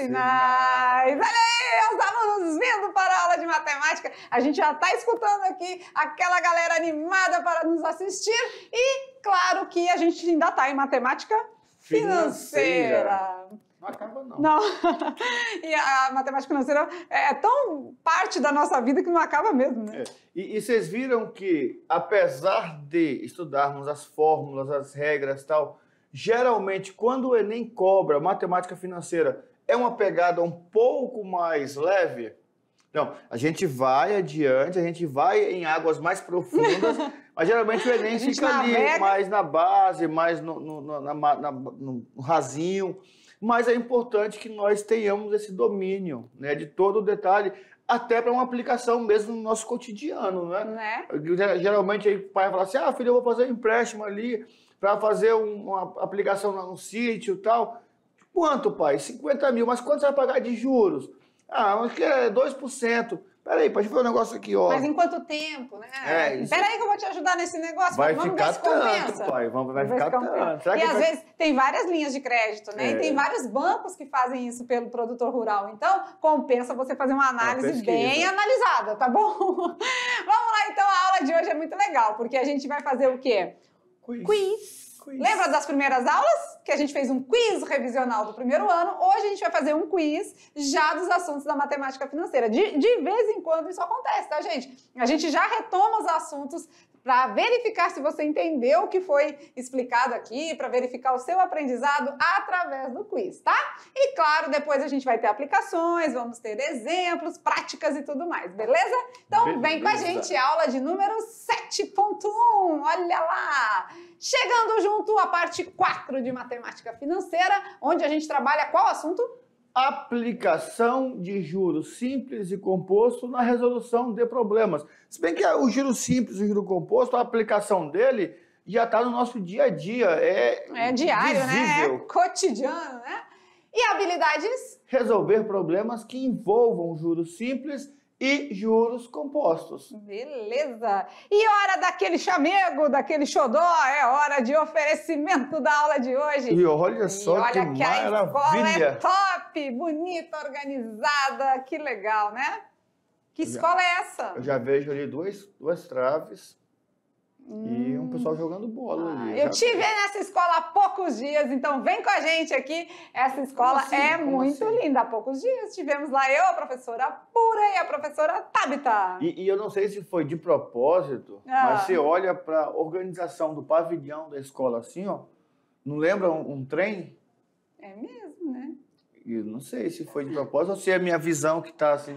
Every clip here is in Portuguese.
sinais. Olha aí, os alunos vindo para a aula de matemática. A gente já está escutando aqui aquela galera animada para nos assistir. E claro que a gente ainda está em matemática financeira. financeira. Não acaba, não. Não. e a matemática financeira é, é tão parte da nossa vida que não acaba mesmo, né? É. E, e, vocês viram que, apesar de estudarmos as fórmulas, as regras tal, Geralmente, quando o Enem cobra matemática financeira, é uma pegada um pouco mais leve? Então, a gente vai adiante, a gente vai em águas mais profundas, mas geralmente o Enem fica navega. ali, mais na base, mais no, no, no, na, na, no, rasinho. Mas é importante que nós tenhamos esse domínio né, de todo o detalhe, até para uma aplicação mesmo no nosso cotidiano. Né? né? Geralmente o pai fala assim: ah, filho, eu vou fazer um empréstimo ali para fazer uma aplicação lá no sítio e tal. Quanto, pai? 50 mil. Mas quanto você vai pagar de juros? Ah, acho que é 2%. Peraí, pode fazer um negócio aqui, ó. Mas em quanto tempo, né? É, isso... Peraí que eu vou te ajudar nesse negócio. Vai vamos ficar ver se compensa. tanto, pai. Vamos, vai ficar tanto. Será e às vai... vezes tem várias linhas de crédito, né? É. E tem vários bancos que fazem isso pelo produtor rural. Então, compensa você fazer uma é análise bem analisada, tá bom? vamos lá, então. A aula de hoje é muito legal, porque a gente vai fazer o quê? Quiz. quiz. Lembra das primeiras aulas? Que a gente fez um quiz revisional do primeiro ano. Hoje a gente vai fazer um quiz já dos assuntos da matemática financeira. De, de vez em quando isso acontece, tá, gente? A gente já retoma os assuntos para verificar se você entendeu o que foi explicado aqui, para verificar o seu aprendizado através do quiz, tá? E claro, depois a gente vai ter aplicações, vamos ter exemplos, práticas e tudo mais, beleza? Então beleza. vem com a gente, aula de número 7.1, olha lá! Chegando junto à parte 4 de matemática financeira, onde a gente trabalha qual assunto? aplicação de juros simples e composto na resolução de problemas. Se bem que é o juro simples e o juro composto, a aplicação dele já está no nosso dia a dia. É, é diário, visível. né? É cotidiano, né? E habilidades? Resolver problemas que envolvam juros simples e juros compostos. Beleza! E hora daquele chamego, daquele xodó, é hora de oferecimento da aula de hoje. E olha só e olha que, que a escola é top, bonita, organizada, que legal, né? Que escola já, é essa? Eu já vejo ali duas, duas traves e um pessoal jogando bola ah, ali. Eu já... tive nessa escola há poucos dias, então vem com a gente aqui. Essa escola assim? é Como muito assim? linda. Há poucos dias tivemos lá eu, a professora Pura e a professora Tabita. E, e eu não sei se foi de propósito, ah. mas você olha para a organização do pavilhão da escola assim, ó. Não lembra um, um trem? É mesmo, né? Eu não sei se foi de propósito ou se é a minha visão que está assim,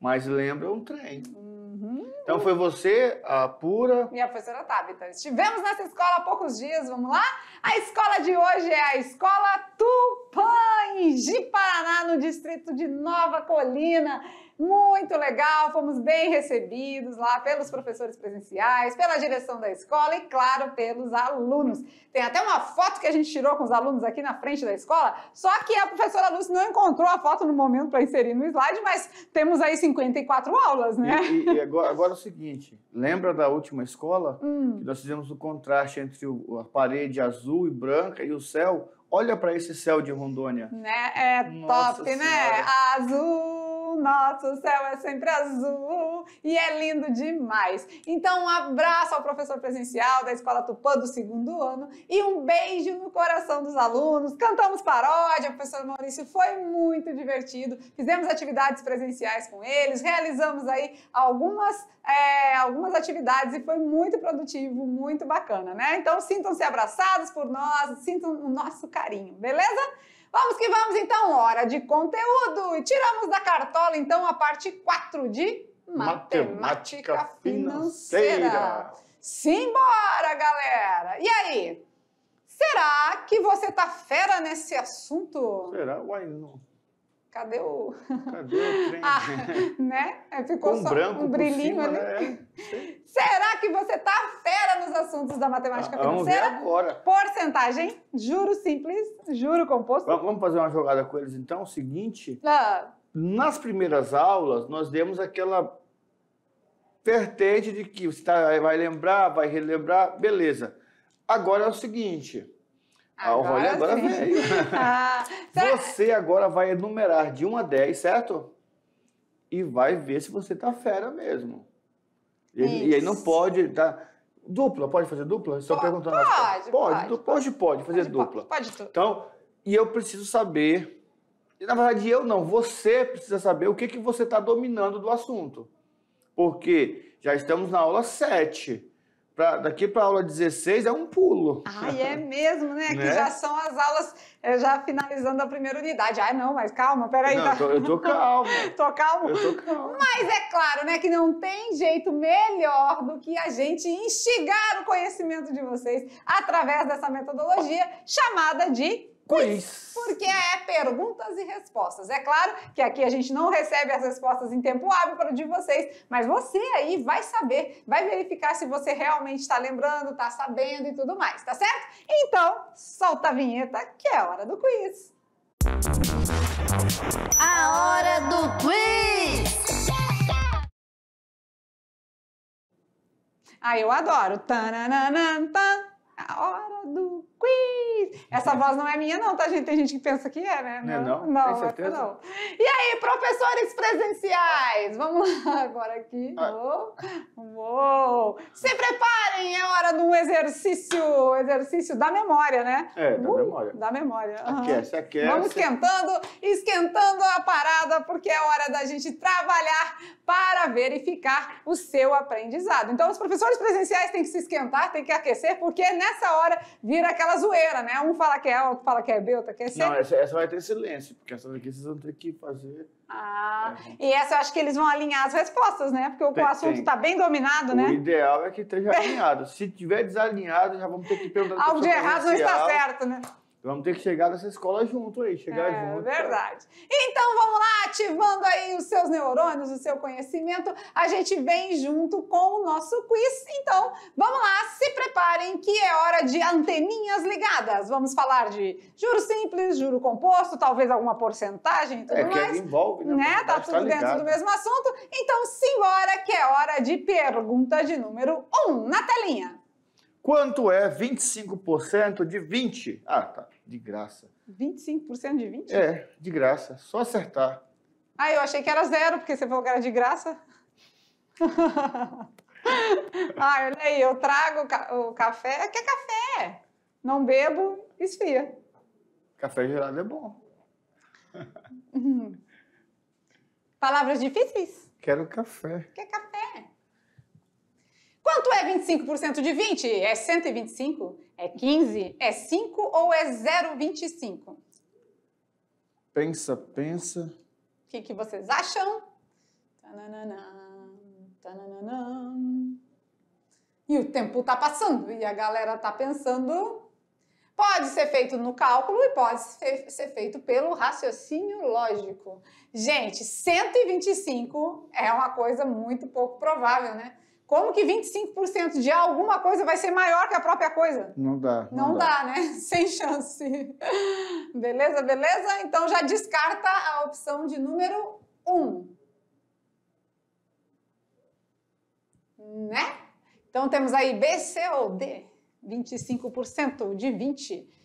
mas lembra um trem. Hum. Uhum. Então foi você, a Pura. E a professora Tabita. Estivemos nessa escola há poucos dias, vamos lá? A escola de hoje é a Escola Tupã, em Paraná, no distrito de Nova Colina muito legal, fomos bem recebidos lá pelos professores presenciais, pela direção da escola e, claro, pelos alunos. Tem até uma foto que a gente tirou com os alunos aqui na frente da escola, só que a professora Lúcia não encontrou a foto no momento para inserir no slide, mas temos aí 54 aulas, né? E, e agora, agora, é o seguinte, lembra da última escola? Hum. Que nós fizemos o contraste entre o, a parede azul e branca e o céu? Olha para esse céu de Rondônia. Né? É Nossa top, né? senhora. né? Azul o nosso céu é sempre azul e é lindo demais. Então, um abraço ao professor presencial da Escola Tupã do segundo ano e um beijo no coração dos alunos. Cantamos paródia, o professor Maurício foi muito divertido. Fizemos atividades presenciais com eles, realizamos aí algumas, é, algumas atividades e foi muito produtivo, muito bacana, né? Então, sintam-se abraçados por nós, sintam o nosso carinho, beleza? Vamos que vamos então, hora de conteúdo. E tiramos da cartola então a parte 4 de matemática, matemática financeira. financeira. Simbora, galera. E aí? Será que você tá fera nesse assunto? Será? Uai, não cadê o. Cadê o trem? Ah, né? Ficou só branco um brilhinho cima, ali. Né? É, Será que você tá fera nos assuntos da matemática ah, vamos financeira? Vamos ver agora. Porcentagem, juro simples, juro composto. Vamos fazer uma jogada com eles então, o seguinte. Ah. Nas primeiras aulas, nós demos aquela vertente de que você tá, vai lembrar, vai relembrar, beleza. Agora é o seguinte ah, o Rolly agora sim. veio. Ah, você agora vai enumerar de 1 a 10, certo? E vai ver se você tá fera mesmo. E, e aí não pode, tá? Dupla, pode fazer dupla? só perguntando. Pode pode, pode, pode, pode, pode fazer pode, dupla. Pode, pode Então, e eu preciso saber. Na verdade, eu não, você precisa saber o que, que você está dominando do assunto. Porque já estamos na aula 7. Pra, daqui para a aula 16 é um pulo. Ai, é mesmo, né? né? Que já são as aulas, eh, já finalizando a primeira unidade. Ai, não, mas calma, peraí. Não, tá... eu tô calmo. tô calmo? Eu tô calmo. Mas é claro, né, que não tem jeito melhor do que a gente instigar o conhecimento de vocês através dessa metodologia chamada de Quiz. Porque é perguntas e respostas. É claro que aqui a gente não recebe as respostas em tempo hábil para o de vocês, mas você aí vai saber, vai verificar se você realmente está lembrando, está sabendo e tudo mais, tá certo? Então, solta a vinheta que é a hora do quiz. A hora do quiz! Ah, eu adoro. Tananana, tan. A hora do Quiz! Essa voz não é minha, não, tá, gente? Tem gente que pensa que é, né? Não, é não? não tem certeza? Não. E aí, professores presenciais? Vamos lá agora aqui. Uou. Ah. Uou. Se preparem, é hora de um exercício, exercício da memória, né? É, da uh, memória. Da memória. Aquece, aquece. Vamos esquentando, esquentando a parada, porque é hora da gente trabalhar para verificar o seu aprendizado. Então, os professores presenciais têm que se esquentar, têm que aquecer, porque nessa hora vira aquela aquela zoeira, né? Um fala que é A, outro fala que é B, outro que é C. Não, essa, essa vai ter silêncio, porque essa daqui vocês vão ter que fazer. Ah, é. e essa eu acho que eles vão alinhar as respostas, né? Porque tem, o assunto está bem dominado, o né? O ideal é que esteja alinhado. Se tiver desalinhado, já vamos ter que perguntar. Algo de errado não está certo, né? Vamos ter que chegar nessa escola junto aí, chegar é, junto. É verdade. Então vamos lá, ativando aí os seus neurônios, o seu conhecimento, a gente vem junto com o nosso quiz. Então vamos lá, se preparem que é hora de anteninhas ligadas. Vamos falar de juro simples, juro composto, talvez alguma porcentagem e tudo é, mais. Que envolve, né? né? Tá, tá tudo dentro do mesmo assunto. Então simbora que é hora de pergunta de número 1 um, na telinha. Quanto é 25% de 20? Ah, tá de graça. 25% de 20? É, de graça. Só acertar. Ah, eu achei que era zero, porque você falou que era de graça. ah, olha aí, eu trago o, ca o café. Que é café? Não bebo, esfria. Café gelado é bom. Uhum. Palavras difíceis? Quero café. Quer café? Quanto é 25% de 20? É 125? É 15? É 5 ou é 0,25? Pensa, pensa. O que, que vocês acham? Tananana, tananana. E o tempo está passando e a galera está pensando. Pode ser feito no cálculo e pode ser feito pelo raciocínio lógico. Gente, 125 é uma coisa muito pouco provável, né? Como que 25% de alguma coisa vai ser maior que a própria coisa? Não dá. Não, não dá. dá. né? Sem chance. Beleza, beleza? Então já descarta a opção de número 1. Né? Então temos aí B, C ou D. 25% de 20.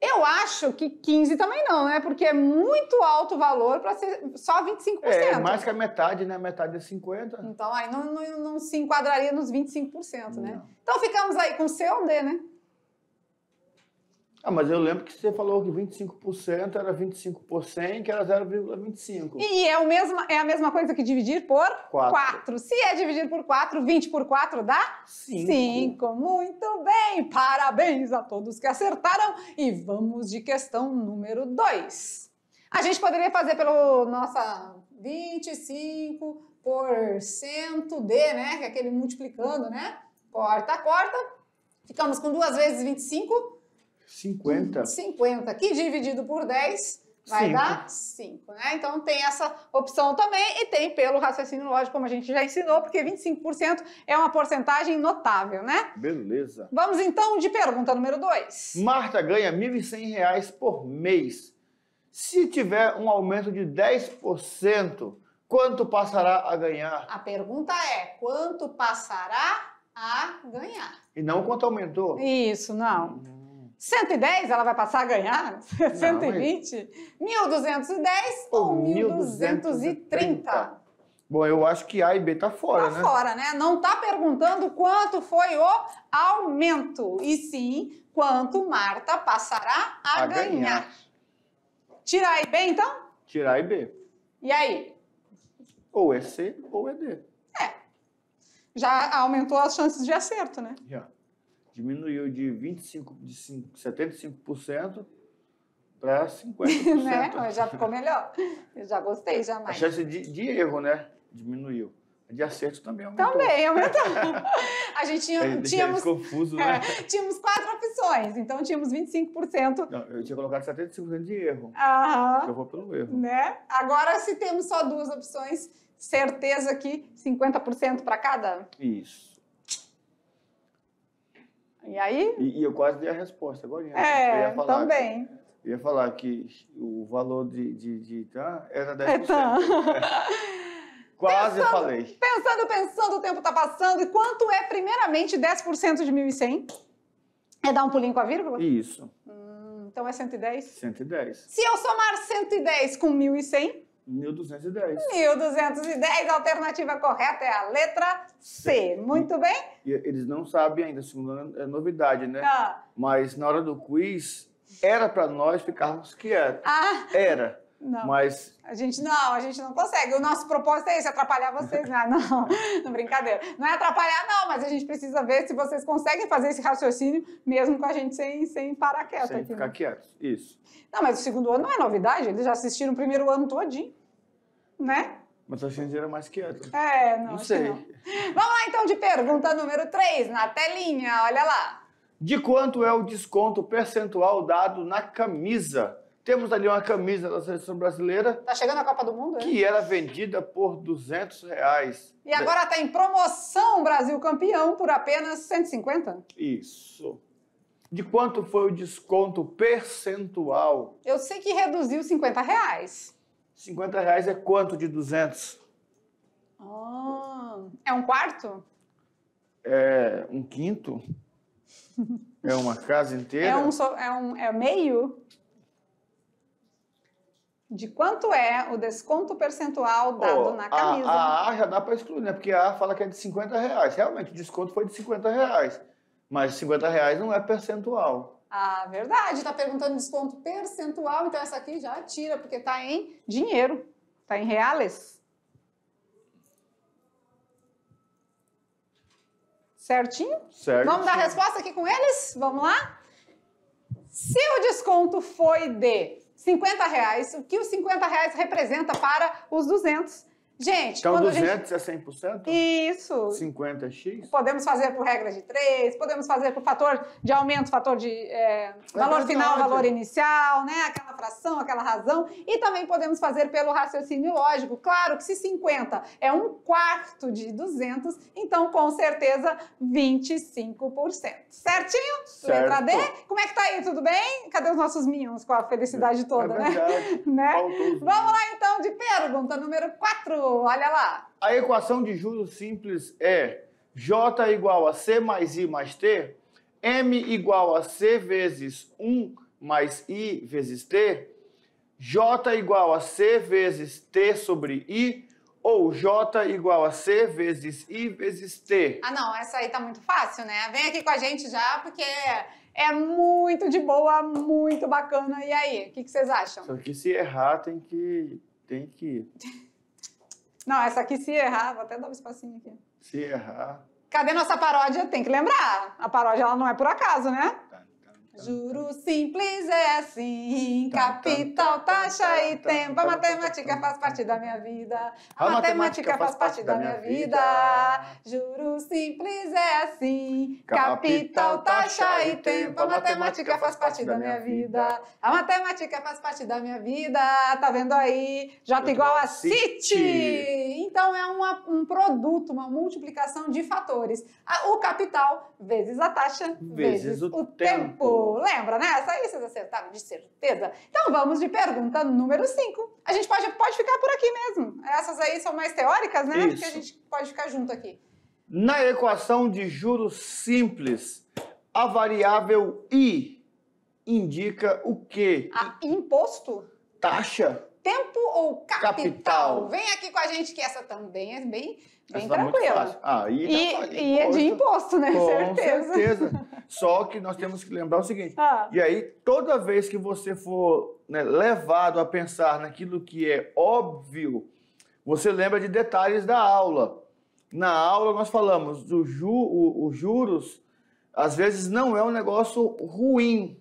Eu acho que 15 também não, né? Porque é muito alto o valor para ser só 25%. É, mais que a metade, né? Metade é 50%. Então, aí não, não, não se enquadraria nos 25%, né? Não. Então, ficamos aí com C ou D, né? Ah, mas eu lembro que você falou que 25% era 25 por 100, que era 0,25. E é, o mesmo, é a mesma coisa que dividir por 4. 4. Se é dividir por 4, 20 por 4 dá 5. 5. Muito bem! Parabéns a todos que acertaram. E vamos de questão número 2. A gente poderia fazer pelo nossa 25 de, né? Que é aquele multiplicando, né? Corta, corta. Ficamos com duas vezes 25 50? 50. Que dividido por 10 vai cinco. dar 5, né? Então tem essa opção também e tem pelo raciocínio lógico, como a gente já ensinou, porque 25% é uma porcentagem notável, né? Beleza. Vamos então de pergunta número 2. Marta ganha R$ 1.100 por mês. Se tiver um aumento de 10%, quanto passará a ganhar? A pergunta é: quanto passará a ganhar? E não quanto aumentou? Isso, não. Hum. 110 ela vai passar a ganhar? Não, 120? mas... 1.210 ou 1.230? Bom, eu acho que A e B tá fora, tá né? Tá fora, né? Não tá perguntando quanto foi o aumento, e sim quanto Marta passará a, a ganhar. ganhar. A e B, então? Tirar A e B. E aí? Ou é C ou é D. É. Já aumentou as chances de acerto, né? Já. Yeah diminuiu de 25, de 5, 75% para 50%. né? Já ficou melhor. Eu já gostei, já mais. A chance de, de erro, né? Diminuiu. De acerto também aumentou. Também aumentou. A gente tinha, é, tínhamos... É confuso, né? É, tínhamos quatro opções, então tínhamos 25%. Não, eu tinha colocado 75% de erro. Aham. Eu vou pelo erro. Né? Agora, se temos só duas opções, certeza que 50% para cada? Isso. E aí? E, e eu quase dei a resposta agora. Né? É, eu ia falar também. Que, eu ia falar que o valor de, de, de tá, era 10%. É, então. Quase pensando, falei. Pensando, pensando, o tempo está passando. E quanto é, primeiramente, 10% de 1.100? É dar um pulinho com a vírgula? Isso. Hum, então é 110? 110. Se eu somar 110 com 1.100, 1210. 1210, a alternativa correta é a letra C. É. Muito bem? E, eles não sabem ainda, segundo é novidade, né? Ah. Mas na hora do quiz, era para nós ficarmos quietos. Ah. Era. Não. Mas. A gente não, a gente não consegue. O nosso propósito é esse, atrapalhar vocês. Né? Não, não, brincadeira. Não é atrapalhar, não, mas a gente precisa ver se vocês conseguem fazer esse raciocínio mesmo com a gente sem, sem parar quieto. Sem aqui, ficar né? quietos, isso. Não, mas o segundo ano não é novidade, eles já assistiram o primeiro ano todinho né? Mas a gente era mais quieto. É, não, não sei. Não. Vamos lá então de pergunta número 3 na telinha, olha lá. De quanto é o desconto percentual dado na camisa? Temos ali uma camisa da seleção brasileira. Tá chegando a Copa do Mundo, é? Que era vendida por 200 reais. E agora tá em promoção Brasil campeão por apenas 150? Isso. De quanto foi o desconto percentual? Eu sei que reduziu 50 reais. 50 reais é quanto de 200? Oh, é um quarto? É um quinto? é uma casa inteira? É um, so, é um é meio? De quanto é o desconto percentual dado oh, na camisa? A, a, a já dá para excluir, né? Porque a A fala que é de 50 reais. Realmente, o desconto foi de 50 reais. Mas 50 reais não é percentual. Ah, verdade, está perguntando desconto percentual, então essa aqui já tira, porque está em dinheiro, está em reais. Certinho? Certo. Vamos dar a resposta aqui com eles? Vamos lá? Se o desconto foi de 50 reais, o que os 50 reais representa para os 200? Gente, então, quando 200 a, gente... a 100%? Isso. 50x? Podemos fazer por regra de 3, podemos fazer por fator de aumento, fator de eh, é, valor é final, valor inicial, né? aquela fração, aquela razão. E também podemos fazer pelo raciocínio lógico. Claro que se 50 é um quarto de 200, então com certeza 25%. Certinho? Certo. Letra D. Como é que tá aí? Tudo bem? Cadê os nossos minhos com a felicidade é toda, é né? né? Vamos lá então de pergunta número 4. Olha lá. A equação de juros simples é J igual a C mais I mais T, M igual a C vezes 1 mais I vezes T, J igual a C vezes T sobre I, ou J igual a C vezes I vezes T. Ah, não, essa aí tá muito fácil, né? Vem aqui com a gente já, porque é muito de boa, muito bacana. E aí, o que, que vocês acham? Só que se errar, tem que. tem que. Não, essa aqui se errar, vou até dar um espacinho aqui. Se errar. Cadê nossa paródia? Tem que lembrar. A paródia ela não é por acaso, né? Juro simples é assim, tá, tá, capital, tá, taxa e tempo. A matemática faz parte da minha vida. A matemática faz parte da minha vida. Juro simples é assim, capital, taxa e tempo. A matemática faz parte da minha vida. A matemática faz parte da minha vida. Tá vendo aí? J igual a City. Então é uma, um produto, uma multiplicação de fatores. O capital vezes a taxa vezes, vezes o tempo. tempo. Lembra, né? Essa aí vocês acertaram de certeza. Então vamos de pergunta número 5. A gente pode, pode ficar por aqui mesmo. Essas aí são mais teóricas, né? Isso. Porque a gente pode ficar junto aqui. Na equação de juros simples, a variável I indica o quê? A imposto? Taxa tempo ou capital? capital? Vem aqui com a gente que essa também é bem, bem tranquila. Tá ah, e, e, tá e é de imposto, né? Com certeza. certeza. Só que nós temos que lembrar o seguinte: ah. e aí, toda vez que você for né, levado a pensar naquilo que é óbvio, você lembra de detalhes da aula. Na aula nós falamos dos ju, juros, às vezes não é um negócio ruim.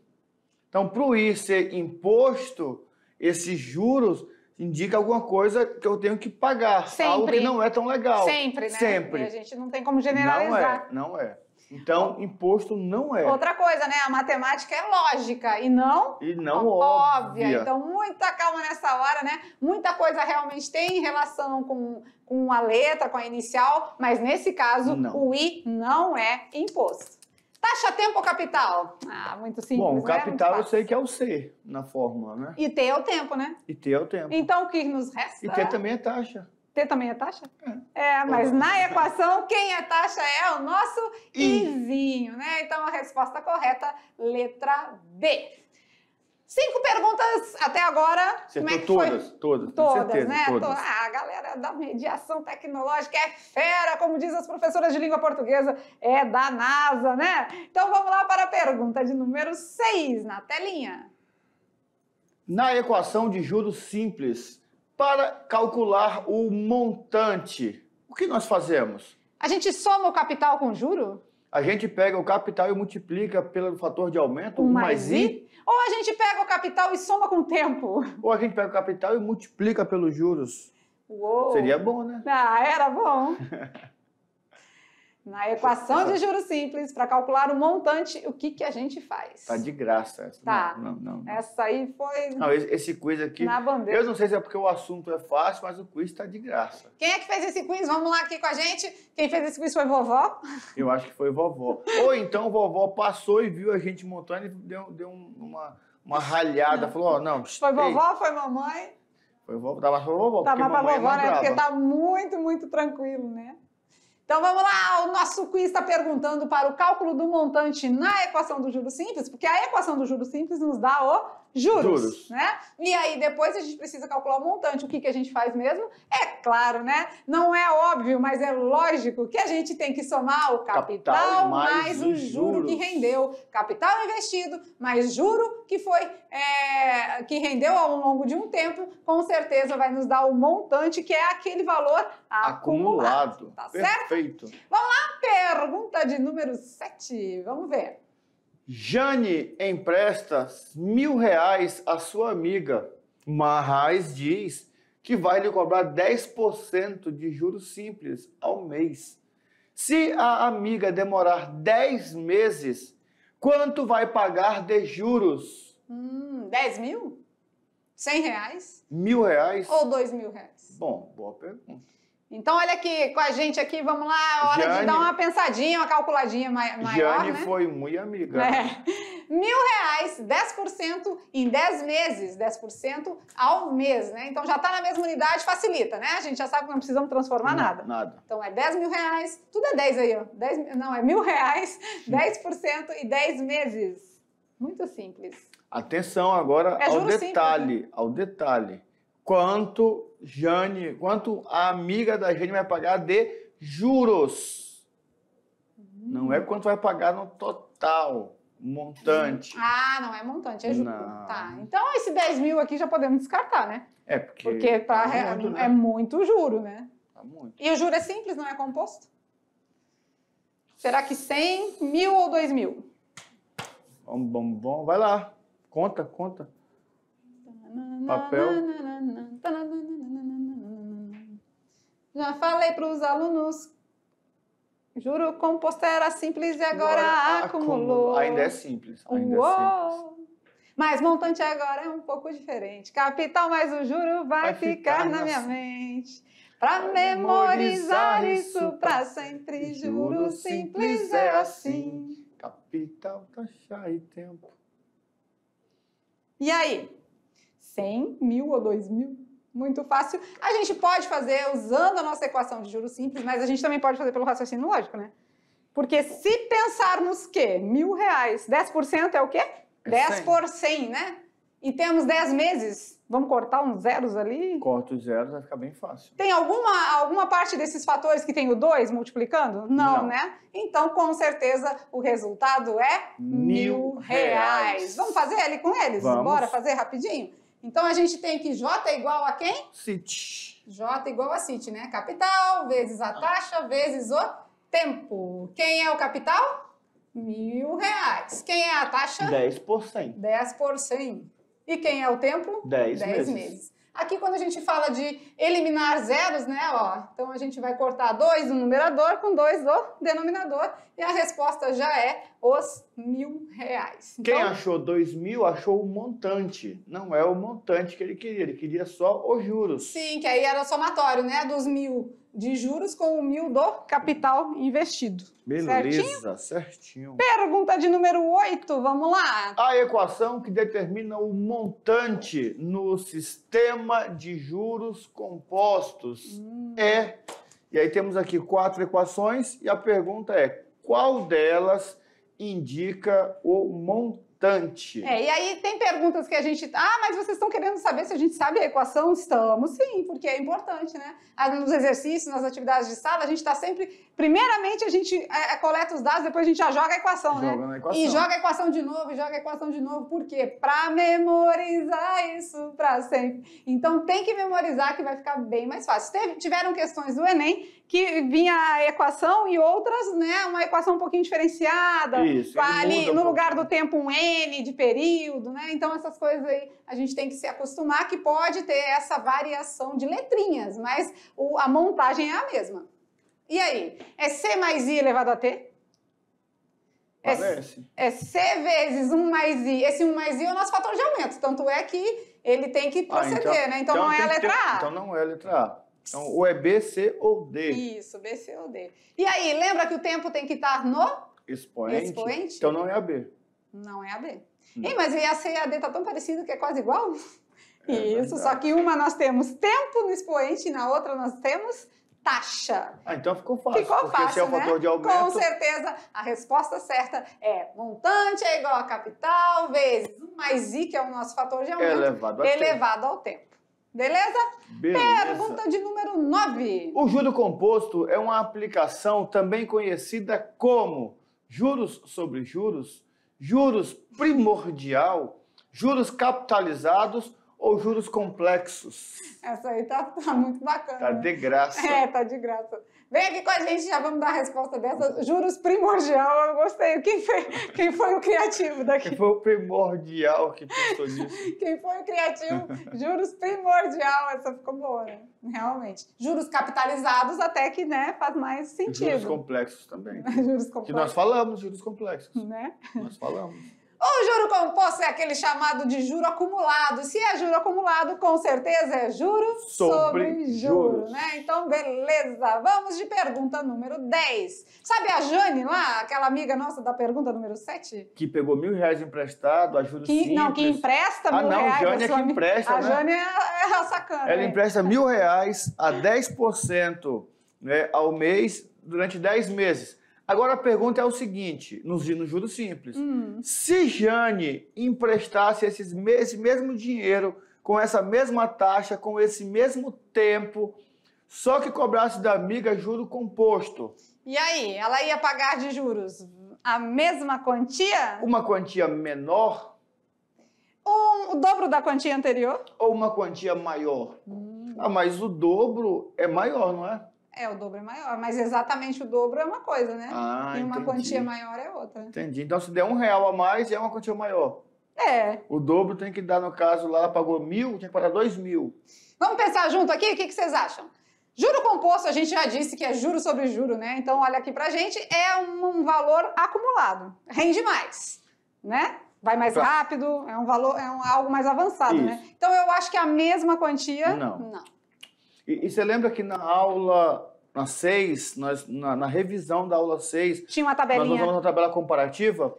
Então, para o ir ser imposto, esses juros indica alguma coisa que eu tenho que pagar, Sempre. algo que não é tão legal. Sempre, né? Sempre. E a gente não tem como generalizar. Não é, não é. Então, imposto não é. Outra coisa, né? A matemática é lógica e não, e não óbvia. óbvia. Então, muita calma nessa hora, né? Muita coisa realmente tem relação com, com a letra, com a inicial, mas nesse caso, não. o I não é imposto. Taxa tempo ou capital? Ah, muito simples. Bom, o né? capital né? eu sei que é o C na fórmula, né? E T é o tempo, né? E T é o tempo. Então o que nos resta? E T também é taxa. T também é taxa? É, é mas tá na equação, quem é taxa é o nosso I. Izinho, né? Então a resposta correta, letra B. Cinco perguntas até agora. Acertou como é que todas, foi? todas, todas, certeza, né? Todas. Ah, a galera da mediação tecnológica é fera, como diz as professoras de língua portuguesa, é da NASA, né? Então vamos lá para a pergunta de número 6 na telinha. Na equação de juros simples, para calcular o montante, o que nós fazemos? A gente soma o capital com o juro? A gente pega o capital e multiplica pelo fator de aumento, o mais, mais i, i ou a gente pega o capital e soma com o tempo? Ou a gente pega o capital e multiplica pelos juros. Uou. Seria bom, né? Ah, era bom. na equação de juros simples para calcular o montante, o que, que a gente faz? Tá de graça essa. Tá. Não, não, não. Essa aí foi. Não, esse, esse quiz aqui. Na bandeira. Eu não sei se é porque o assunto é fácil, mas o quiz está de graça. Quem é que fez esse quiz? Vamos lá aqui com a gente. Quem fez esse quiz foi vovó? Eu acho que foi vovó. Ou então vovó passou e viu a gente montando e deu, deu uma, uma ralhada. Falou: Ó, oh, não. Foi vovó? Ei. Foi mamãe? Foi vovó. Tava pra vovó. Tava pra vovó, né? Porque tá muito, muito tranquilo, né? Então vamos lá, o nosso quiz está perguntando para o cálculo do montante na equação do juro simples, porque a equação do juro simples nos dá o juros, juros. Né? E aí depois a gente precisa calcular o montante. O que, que a gente faz mesmo? É claro, né? Não é óbvio, mas é lógico que a gente tem que somar o capital, capital mais, mais o juro que rendeu. Capital investido mais juro que foi é, que rendeu ao longo de um tempo, com certeza vai nos dar o montante que é aquele valor acumulado. acumulado. Tá Perfeito. certo? Vamos lá, pergunta de número 7. Vamos ver. Jane empresta mil reais à sua amiga, mas diz que vai lhe cobrar 10% de juros simples ao mês. Se a amiga demorar 10 meses, quanto vai pagar de juros? Hum, 10 mil? 100 reais? Mil reais? Ou dois mil reais? Bom, boa pergunta. Então, olha aqui, com a gente aqui, vamos lá, é hora Jane, de dar uma pensadinha, uma calculadinha maior, Jane né? foi muito amiga. É. Mil reais, 10% em 10 meses, 10% ao mês, né? Então, já está na mesma unidade, facilita, né? A gente já sabe que não precisamos transformar não, nada. Nada. Então, é 10 mil reais, tudo é 10 aí, ó. 10, não, é mil reais, 10% em 10 meses. Muito simples. Atenção agora é ao detalhe, simples, né? ao detalhe. Quanto Jane, quanto a amiga da Jane vai pagar de juros? Não é quanto vai pagar no total, montante. Ah, não é montante, é juros. Tá. Então esse 10 mil aqui já podemos descartar, né? É, porque. Porque tá é, muito, é, né? é muito juro, né? Tá muito. E o juro é simples, não é composto? Será que 100, mil ou 2 mil? Bom, bom, bom. Vai lá. Conta, conta. Papel. Já falei para os alunos. Juro, composto era simples e agora, agora acumulou. Ainda é simples. Ainda é Uou. é simples. Mas montante agora é um pouco diferente. Capital mais o juro vai, vai ficar, ficar, na minha mente. Para memorizar isso para sempre, juro simples é, é assim. assim. Capital, taxa e tempo. E aí? 100 mil ou 2 mil? muito fácil. A gente pode fazer usando a nossa equação de juros simples, mas a gente também pode fazer pelo raciocínio lógico, né? Porque se pensarmos que mil reais, 10% é o quê? É 10 por 100, né? E temos 10 meses, vamos cortar uns zeros ali? Corta os zeros, vai ficar bem fácil. Tem alguma, alguma parte desses fatores que tem o 2 multiplicando? Não, Não, né? Então, com certeza, o resultado é mil reais. reais. Vamos fazer ele com eles? Vamos. Bora fazer rapidinho? Então a gente tem que J igual a quem? CIT. J igual a CIT, né? Capital vezes a taxa vezes o tempo. Quem é o capital? Mil reais. Quem é a taxa? 10%. 10%. E quem é o tempo? 10, 10 meses. meses. Aqui, quando a gente fala de eliminar zeros, né, ó, então a gente vai cortar 2 do numerador com 2 do denominador e a resposta já é os mil reais. Então, Quem achou 2 mil achou o montante, não é o montante que ele queria, ele queria só os juros. Sim, que aí era o somatório, né, dos mil de juros com o mil do capital investido. Beleza, certinho? certinho. Pergunta de número 8, vamos lá. A equação que determina o montante no sistema de juros compostos hum. é. E aí temos aqui quatro equações e a pergunta é: qual delas indica o montante? importante. É, e aí tem perguntas que a gente. Ah, mas vocês estão querendo saber se a gente sabe a equação? Estamos, sim, porque é importante, né? Nos exercícios, nas atividades de sala, a gente está sempre Primeiramente a gente é, é, coleta os dados, depois a gente já joga a equação, né? joga né? Equação. E joga a equação de novo, e joga a equação de novo, por quê? Para memorizar isso para sempre. Então tem que memorizar que vai ficar bem mais fácil. Teve, tiveram questões do Enem que vinha a equação e outras, né? Uma equação um pouquinho diferenciada, isso, ali um no lugar pouco. do né? tempo um N de período, né? Então essas coisas aí a gente tem que se acostumar que pode ter essa variação de letrinhas, mas o, a montagem é a mesma. E aí? É C mais I elevado a T? É Parece. É, é C vezes 1 mais I. Esse 1 mais I é o nosso fator de aumento. Tanto é que ele tem que proceder, ah, então, né? Então, então não é a letra ter, A. Então não é a letra A. Então, ou é B, C ou D. Isso, B, C ou D. E aí, lembra que o tempo tem que estar no? Expoente. Expoente. Então não é a B. Não é a B. Ei, mas e a C e a D tá tão parecido que é quase igual? É Isso, verdade. só que uma nós temos tempo no expoente e na outra nós temos taxa. Ah, então ficou fácil. Ficou é fácil, né? fator né? de aumento. Com certeza, a resposta certa é montante é igual a capital vezes mais i, que é o nosso fator de aumento, elevado, elevado tempo. ao tempo. Beleza? Beleza? Pergunta de número 9. O juro composto é uma aplicação também conhecida como juros sobre juros, juros primordial, juros capitalizados ou juros complexos? Essa aí tá, tá muito bacana. Tá de graça. É, tá de graça. Vem aqui com a gente, já vamos dar a resposta dessa. Juros primordial, eu gostei. Quem foi, quem foi o criativo daqui? Quem foi o primordial que pensou nisso? Quem foi o criativo? Juros primordial, essa ficou boa, né? Realmente. Juros capitalizados até que, né, faz mais sentido. juros complexos também. juros complexos. Que nós falamos, juros complexos. Né? Nós falamos. O juro composto é aquele chamado de juro acumulado. Se é juro acumulado, com certeza é juro sobre, sobre juro, juros. né? Então, beleza. Vamos de pergunta número 10. Sabe a Jane lá, aquela amiga nossa da pergunta número 7? Que pegou mil reais emprestado, ajuda que, simples. Não, que empresta ah, mil reais. ah, não, reais. Jane é que empresta, A né? Jane é, é a sacana. Ela né? empresta mil reais a 10% né, ao mês durante 10 meses. Agora a pergunta é o seguinte, nos no juros simples. Hum. Se Jane emprestasse esses, esse mesmo dinheiro, com essa mesma taxa, com esse mesmo tempo, só que cobrasse da amiga juro composto. E aí, ela ia pagar de juros a mesma quantia? Uma quantia menor? Um, o dobro da quantia anterior? Ou uma quantia maior? Hum. Ah, mas o dobro é maior, não é? É, o dobro é maior, mas exatamente o dobro é uma coisa, né? Ah, e uma quantia maior é outra. Entendi. Então, se der um real a mais, é uma quantia maior. É. O dobro tem que dar, no caso, lá ela pagou mil, tinha que pagar dois mil. Vamos pensar junto aqui? O que, que vocês acham? Juro composto, a gente já disse que é juro sobre juro, né? Então, olha aqui pra gente, é um, valor acumulado. Rende mais, né? Vai mais pra... rápido, é um valor, é um, algo mais avançado, né? Isso. né? Então, eu acho que a mesma quantia. Não. Não. E, e você lembra que na aula na 6, nós, na, na, revisão da aula 6, tinha uma tabelinha. Nós usamos uma tabela comparativa.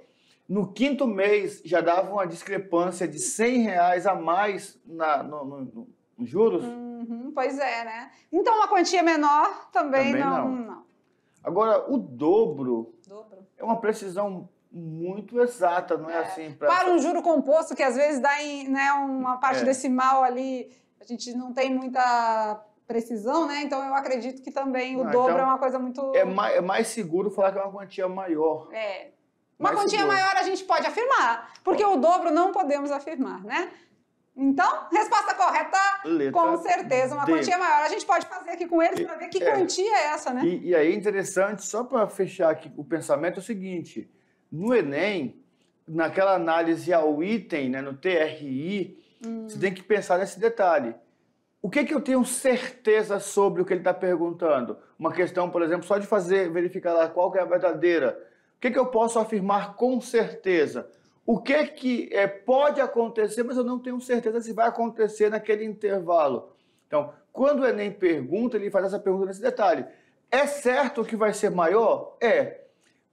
No quinto mês já dava uma discrepância de 100 reais a mais na, no, no, no, nos juros. Uhum, pois é, né? Então uma quantia menor também, também não, não. não. Agora, o dobro, dobro é uma precisão muito exata, não é, é assim? Pra... Para um juro composto, que às vezes dá em né, uma parte é. decimal ali, a gente não tem muita precisão, né? Então eu acredito que também o ah, dobro então é uma coisa muito. É mais, é mais seguro falar que é uma quantia maior. É. Uma mais quantia seguro. maior a gente pode afirmar, porque o dobro não podemos afirmar, né? Então, resposta correta, Letra com certeza, uma D. quantia maior. A gente pode fazer aqui com eles para ver que é. quantia é essa, né? E, e aí, interessante, só para fechar aqui o pensamento, é o seguinte: no Enem, naquela análise ao item, né, no TRI, hum. você tem que pensar nesse detalhe. O que, que eu tenho certeza sobre o que ele está perguntando? Uma questão, por exemplo, só de fazer, verificar lá qual que é a verdadeira. O que, que eu posso afirmar com certeza? O que, que é, pode acontecer, mas eu não tenho certeza se vai acontecer naquele intervalo. Então, quando o Enem pergunta, ele faz essa pergunta nesse detalhe. É certo que vai ser maior? É.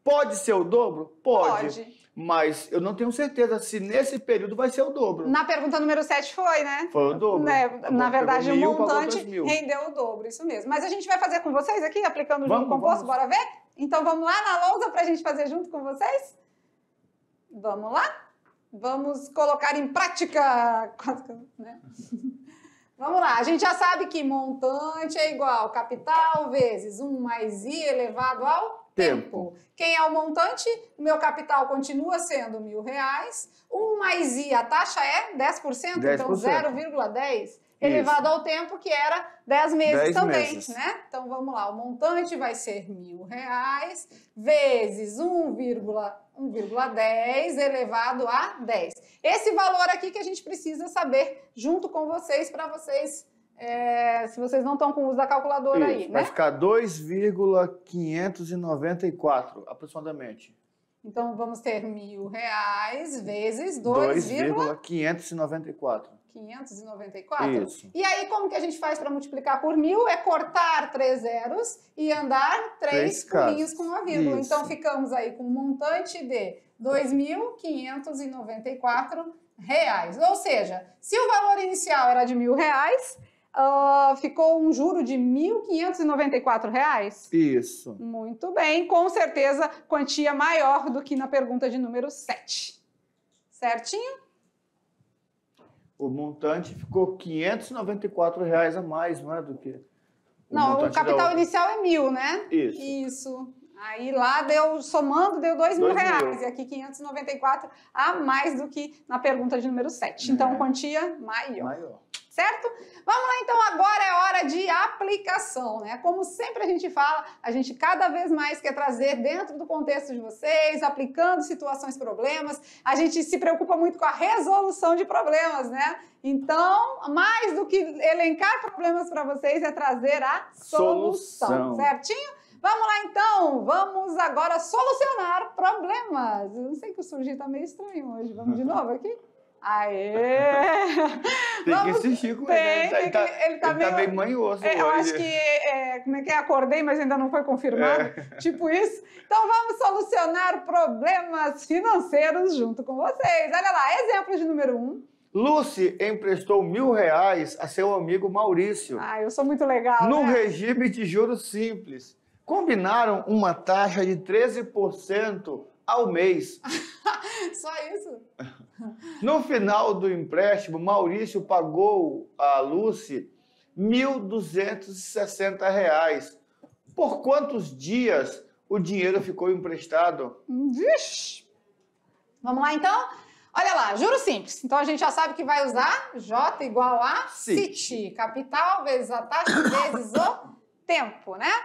Pode ser o dobro? Pode. Pode mas eu não tenho certeza se nesse período vai ser o dobro. Na pergunta número 7 foi, né? Foi o dobro. Né? Na verdade, o montante rendeu o dobro, isso mesmo. Mas a gente vai fazer com vocês aqui, aplicando vamos, junto composto, vamos. bora ver? Então vamos lá na lousa para a gente fazer junto com vocês? Vamos lá? Vamos colocar em prática. Né? Vamos lá, a gente já sabe que montante é igual capital vezes 1 mais i elevado ao tempo. Quem é o montante? Meu capital continua sendo mil reais. Um mais I, a taxa é 10%, 10%. então 0,10% elevado Isso. ao tempo, que era 10 meses 10 também, meses. né? Então vamos lá, o montante vai ser mil reais vezes 1,10 elevado a 10. Esse valor aqui que a gente precisa saber junto com vocês para vocês é, se vocês não estão com o uso da calculadora Isso, aí, né? Vai ficar 2,594 aproximadamente. Então vamos ter mil reais vezes 2,594. 594? Isso. E aí, como que a gente faz para multiplicar por mil? É cortar três zeros e andar três, três pulinhos com a vírgula. Isso. Então, ficamos aí com um montante de 2.594 reais. Ou seja, se o valor inicial era de mil reais, Uh, ficou um juro de R$ 1.594? Isso. Muito bem, com certeza quantia maior do que na pergunta de número 7. Certinho? O montante ficou R$ 594 reais a mais, não é? Do que. O não, o capital inicial é mil, né? Isso. Isso. Aí lá deu, somando, deu dois, dois mil reais. Mil. E aqui 594 a mais do que na pergunta de número 7. É. Né? Então, quantia maior. Maior certo? Vamos lá então, agora é hora de aplicação, né? Como sempre a gente fala, a gente cada vez mais quer trazer dentro do contexto de vocês, aplicando situações, problemas. A gente se preocupa muito com a resolução de problemas, né? Então, mais do que elencar problemas para vocês é trazer a solução, solução. certinho? Vamos lá então, vamos agora solucionar problemas. Eu não sei que o surgir está meio estranho hoje. Vamos de novo aqui? Aê! tem Vamos, que assistir com ele. Né? Tá, ele, tá, ele, tá, ele meio, tá manhoso. É, eu acho que, é, como é que é? Acordei, mas ainda não foi confirmado. É. Tipo isso. Então vamos solucionar problemas financeiros junto com vocês. Olha lá, exemplo de número um. Lucy emprestou mil reais a seu amigo Maurício. Ah, eu sou muito legal. No né? regime de juros simples. Combinaram uma taxa de 13% ao mês. Só isso? No final do empréstimo, Maurício pagou a Lucy R$ 1.260. Por quantos dias o dinheiro ficou emprestado? Vixe! Vamos lá então? Olha lá, juro simples. Então a gente já sabe que vai usar J igual a CIT, capital vezes a taxa vezes o tempo, né?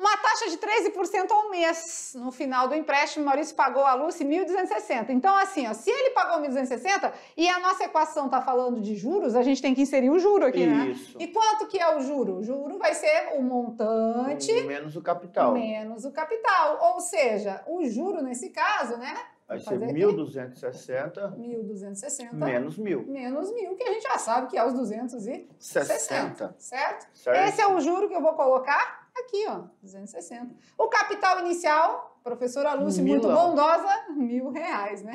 Uma taxa de 13% ao mês. No final do empréstimo, Maurício pagou a Lucy 1.260. Então, assim, ó, se ele pagou 1.260 e a nossa equação está falando de juros, a gente tem que inserir o juro aqui, né? Isso. né? E quanto que é o juro? O juro vai ser o montante... Menos o capital. Menos o capital. Ou seja, o juro, nesse caso, né? Vai ser 1.260. 1.260. Menos 1.000. Menos 1.000, que a gente já sabe que é os 260. 60. Certo? certo? Esse é o juro que eu vou colocar Aqui, ó, 260. O capital inicial, professora Lúcia, muito bondosa, mil reais, né?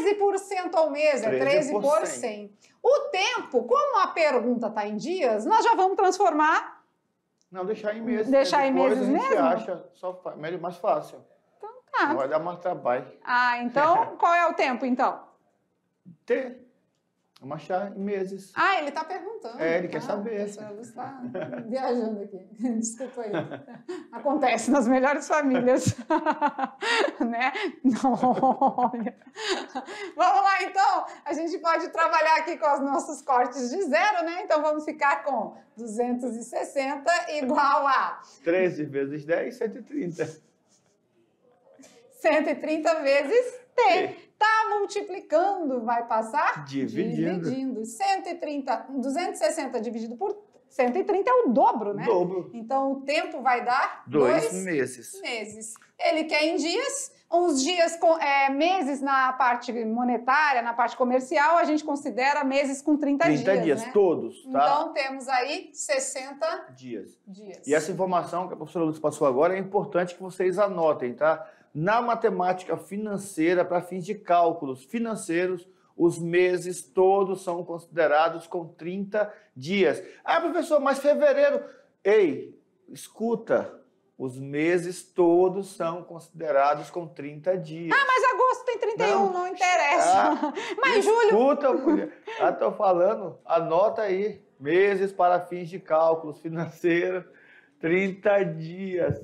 13% ao mês, é 13 por 100. O tempo, como a pergunta está em dias, nós já vamos transformar. Não, deixar em meses. Deixar né? em meses mesmo? A gente mesmo? acha só, mais fácil. Então tá. Não vai dar mais trabalho. Ah, então qual é o tempo, então? T. Vamos achar em meses. Ah, ele está perguntando. É, ele tá? quer saber. A pessoa está viajando aqui. Desculpa aí. Acontece nas melhores famílias. né? olha. Vamos lá, então. A gente pode trabalhar aqui com os nossos cortes de zero, né? Então vamos ficar com 260 igual a... 13 vezes 10, 130. 130 vezes T está multiplicando, vai passar? Dividindo. Dividindo. 130, 260 dividido por 130 é o dobro, né? Dobro. Então o tempo vai dar dois, dois meses. meses. Ele quer em dias, uns dias, com, é, meses na parte monetária, na parte comercial, a gente considera meses com 30, dias. 30 dias, né? todos. Tá? Então temos aí 60 dias. dias. E essa informação que a professora Lúcia passou agora é importante que vocês anotem, tá? na matemática financeira para fins de cálculos financeiros, os meses todos são considerados com 30 dias. Ah, professor, mas fevereiro. Ei, escuta. Os meses todos são considerados com 30 dias. Ah, mas agosto tem 31, não, não interessa. Ah, mas escuta, julho. Escuta, mulher. Ah, estou falando. Anota aí. Meses para fins de cálculos financeiros, 30 dias.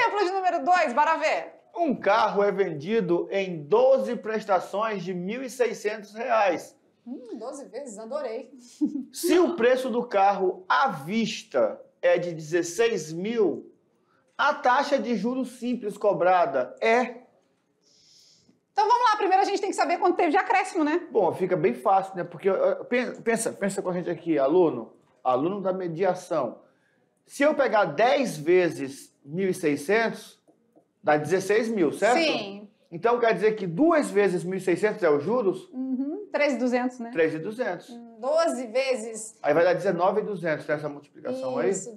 Exemplo de número 2, bora ver. Um carro é vendido em 12 prestações de R$ 1.600. Hum, 12 vezes, adorei. Se o preço do carro à vista é de 16 mil, a taxa de juros simples cobrada é. Então vamos lá, primeiro a gente tem que saber quanto teve de acréscimo, né? Bom, fica bem fácil, né? Porque pensa, pensa com a gente aqui, aluno, aluno da mediação. Se eu pegar 10 vezes 1.600, dá 16 mil, certo? Sim. Então quer dizer que 2 vezes 1.600 é os juros? Uhum. 3.200, né? 3.200. 12 hum, vezes. Aí vai dar 19.200 nessa multiplicação Isso, aí? Isso,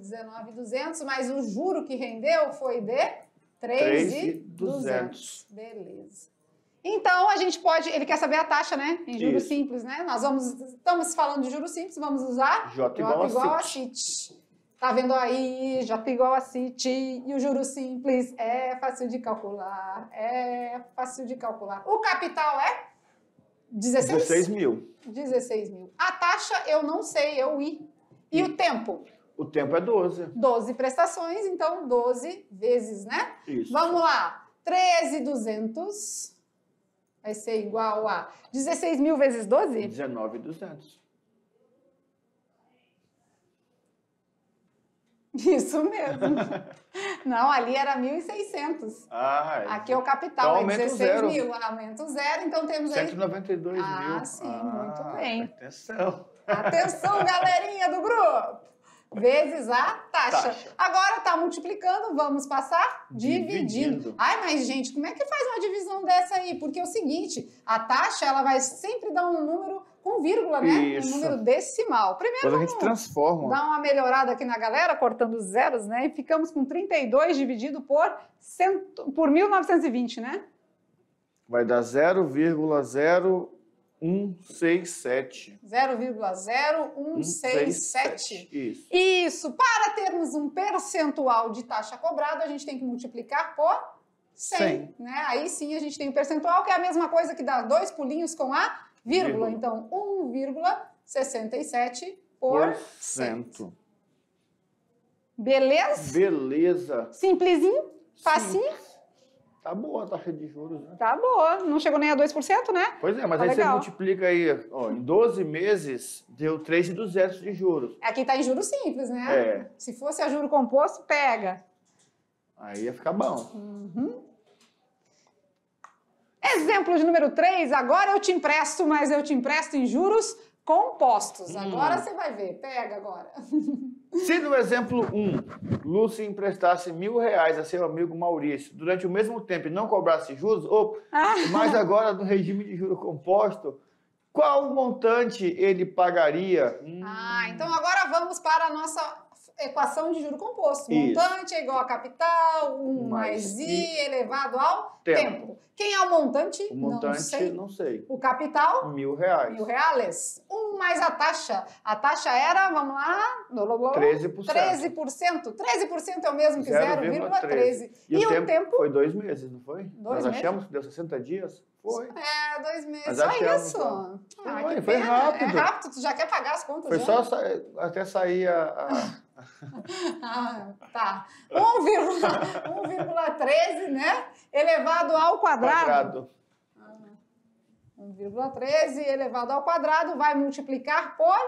19.200, mas o juro que rendeu foi de 3.200. Beleza. Então a gente pode, ele quer saber a taxa, né? Em juros Isso. simples, né? Nós vamos, estamos falando de juros simples, vamos usar J, J igual, J igual a, a CIT. Tá vendo aí, J igual a City, e o juro simples é fácil de calcular, é fácil de calcular. O capital é? 16, 16 mil. 16 mil. A taxa eu não sei, eu i. E o tempo? O tempo é 12. 12 prestações, então 12 vezes, né? Isso. Vamos lá. 13,200 vai ser igual a 16 mil vezes 12? 19,200. Isso mesmo. Não, ali era 1.600. Ah, é. Aqui é o então capital, então, é 16 zero. mil. Ah, Aumento zero, então temos 192 aí... 192 ah, mil. Ah, sim, ah, muito bem. Atenção. Atenção, galerinha do grupo. Vezes a taxa. taxa. Agora está multiplicando, vamos passar dividindo. dividindo. Ai, mas gente, como é que faz uma divisão dessa aí? Porque é o seguinte, a taxa ela vai sempre dar um número com vírgula, né? Isso. Um número decimal. Primeiro vamos a gente transforma. dá uma melhorada aqui na galera, cortando os zeros, né? E ficamos com 32 dividido por, cento, por 1920, né? Vai dar 0,0167. 0,0167. Isso. Isso. Para termos um percentual de taxa cobrada, a gente tem que multiplicar por 100, 100, né? Aí sim a gente tem o percentual, que é a mesma coisa que dá dois pulinhos com a vírgula, então 1,67%. Por cento. Beleza? Beleza. Simplesinho? Facinho? Sim. Tá boa a taxa de juros, né? Tá boa. Não chegou nem a 2%, né? Pois é, mas tá aí legal. você multiplica aí, ó, em 12 meses deu 3,200 de juros. É, aqui tá em juros simples, né? É. Se fosse a juro composto, pega. Aí ia ficar bom. Uhum. Exemplo de número 3, agora eu te empresto, mas eu te empresto em juros compostos. Hum. Agora hum. você vai ver, pega agora. Se no exemplo 1, um, Lúcia emprestasse mil reais a seu amigo Maurício durante o mesmo tempo e não cobrasse juros, ah. mas agora no regime de juros composto, qual montante ele pagaria? Ah, hum. então agora vamos para a nossa equação de juro composto. Montante Isso. é igual a capital, 1 mais, mais I elevado ao tempo. tempo. Quem é o montante? O montante, não sei. não sei. O capital? Mil reais. Mil reais. 1 mais a taxa. A taxa era, vamos lá, 13%. 13%. 13% é o mesmo que 0,13. E, e o tempo, tempo? Foi dois meses, não foi? Dois Nós meses? achamos que deu 60 dias. Foi. É, dois meses. Mas só isso. Ah, foi, foi é rápido. É rápido, tu já quer pagar as contas. Foi já. Né? só até sair a... a... ah, tá. 1,13, né? Elevado ao quadrado. quadrado. 1,13 ah, elevado ao quadrado vai multiplicar por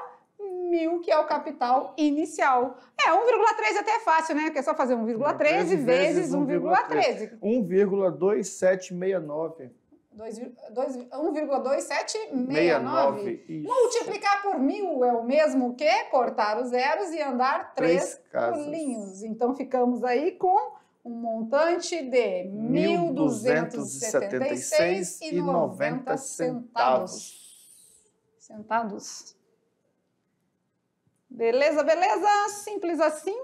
mil, que é o capital inicial. É, 1,13 até é fácil, né? Que é só fazer 1,13 vezes 1,13. 1,2769. 1,2769. Multiplicar por mil é o mesmo que cortar os zeros e andar três, três pulinhos. Então ficamos aí com um montante de 1.276,90 centavos. Centavos. Beleza, beleza? Simples assim.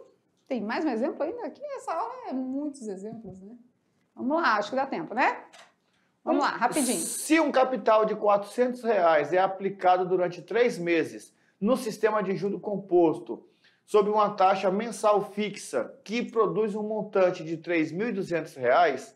Tem mais um exemplo ainda? Aqui essa aula é muitos exemplos, né? Vamos lá, acho que dá tempo, né? Vamos lá, rapidinho. Se um capital de 400 reais é aplicado durante três meses no sistema de juro composto, sob uma taxa mensal fixa que produz um montante de R$ 3.200,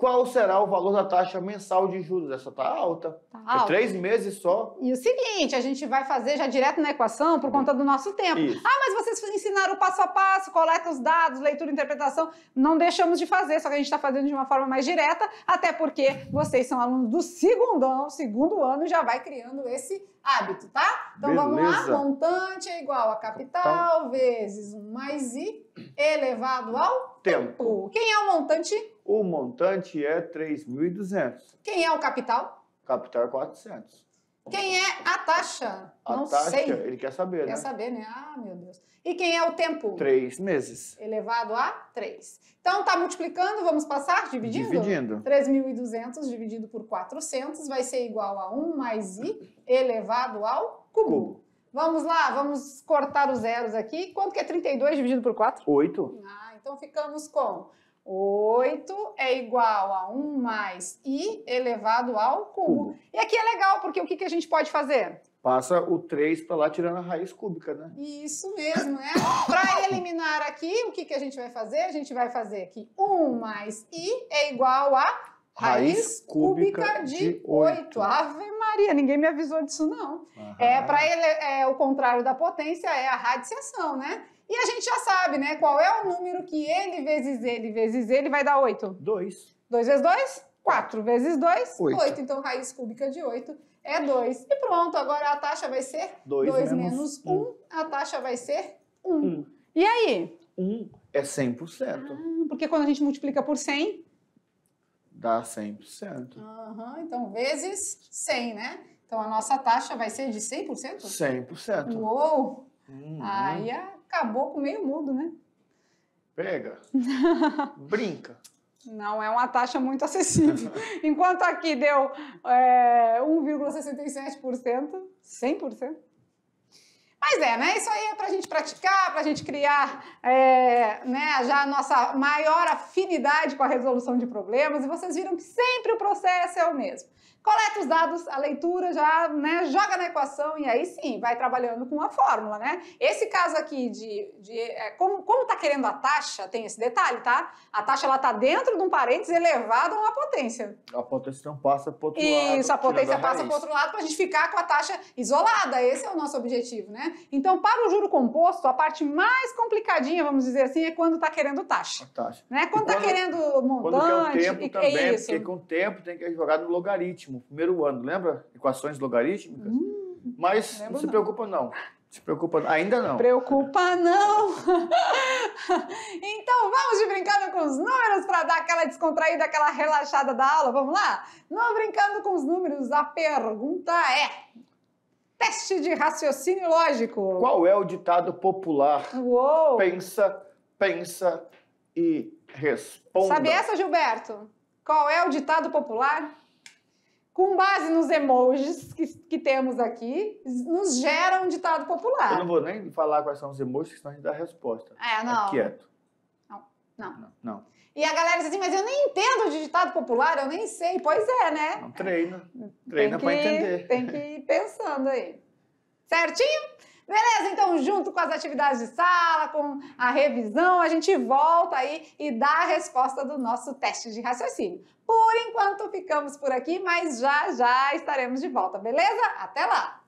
qual será o valor da taxa mensal de juros? Essa está alta. Tá é alta. É três meses só. E o seguinte, a gente vai fazer já direto na equação por conta do nosso tempo. Isso. Ah, mas vocês ensinaram o passo a passo, coleta os dados, leitura e interpretação. Não deixamos de fazer, só que a gente está fazendo de uma forma mais direta, até porque vocês são alunos do segundo ano, segundo ano já vai criando esse hábito, tá? Então Beleza. vamos lá, montante é igual a capital então. vezes mais i elevado ao tempo. tempo. Quem é o montante? o montante é 3.200. Quem é o capital? Capital é 400. Quem é a taxa? A Não taxa, sei. ele quer saber, quer né? Quer saber, né? Ah, meu Deus. E quem é o tempo? Três meses. Elevado a 3. Então, tá multiplicando, vamos passar? Dividindo? Dividindo. 3.200 dividido por 400 vai ser igual a 1 mais i elevado ao cubo. cubo. Vamos lá, vamos cortar os zeros aqui. Quanto que é 32 dividido por 4? 8. Ah, então ficamos com 8 é igual a 1 mais i elevado ao cubo. cubo. E aqui é legal, porque o que, que a gente pode fazer? Passa o 3 para lá tirando a raiz cúbica, né? Isso mesmo, né? para eliminar aqui, o que, que a gente vai fazer? A gente vai fazer aqui 1 mais i é igual a Raiz cúbica, de 8. Ave Maria, ninguém me avisou disso, não. Aham. É, para ele, é, o contrário da potência é a radiciação, né? E a gente já sabe, né? Qual é o número que ele vezes ele vezes ele vai dar 8? 2. 2 vezes 2? 4 vezes 2? 8. Então, raiz cúbica de 8 é 2. E pronto, agora a taxa vai ser 2, 2 menos 1. 1. A taxa vai ser 1. 1. E aí? 1 é 100%. Ah, porque quando a gente multiplica por 100, Dá 100%. Uhum, então, vezes 100, né? Então, a nossa taxa vai ser de 100%? 100%. Uou! Uhum. Aí acabou com meio mundo, né? Pega. Brinca. Não é uma taxa muito acessível. Enquanto aqui deu é, 1,67%, 100%. Mas é, né? Isso aí é para a gente praticar, para a gente criar é, né, já a nossa maior afinidade com a resolução de problemas. E vocês viram que sempre o processo é o mesmo coleta os dados, a leitura já né, joga na equação e aí sim vai trabalhando com a fórmula, né? Esse caso aqui de, de é, como, como tá querendo a taxa, tem esse detalhe, tá? A taxa ela tá dentro de um parênteses elevado a uma potência. A potência não passa para outro lado. Isso, a potência passa para outro lado para a gente ficar com a taxa isolada. Esse é o nosso objetivo, né? Então, para o juro composto, a parte mais complicadinha, vamos dizer assim, é quando está querendo taxa. A taxa. Né? Quando está é- querendo montante. Quando quer o tempo e, é também, é isso. porque com o tempo tem que jogar no logaritmo logaritmo, primeiro ano, lembra? Equações logarítmicas. Hum, Mas não, não se preocupa, não. Se preocupa, ainda não. Preocupa não. então vamos de brincando com os números para dar aquela descontraída, aquela relaxada da aula. Vamos lá? Não brincando com os números, a pergunta é: teste de raciocínio lógico. Qual é o ditado popular? Uou. Pensa, pensa e responda. Sabe essa, Gilberto? Qual é o ditado popular? com base nos emojis que, que, temos aqui, nos gera um ditado popular. Eu não vou nem falar quais são os emojis, senão a gente dá a resposta. É, tá não. É quieto. Não, não. Não. não. E a galera diz assim, mas eu nem entendo de ditado popular, eu nem sei. Pois é, né? Não treina. Treina para entender. Tem que ir pensando aí. Certinho? Beleza? Então, junto com as atividades de sala, com a revisão, a gente volta aí e dá a resposta do nosso teste de raciocínio. Por enquanto, ficamos por aqui, mas já já estaremos de volta, beleza? Até lá!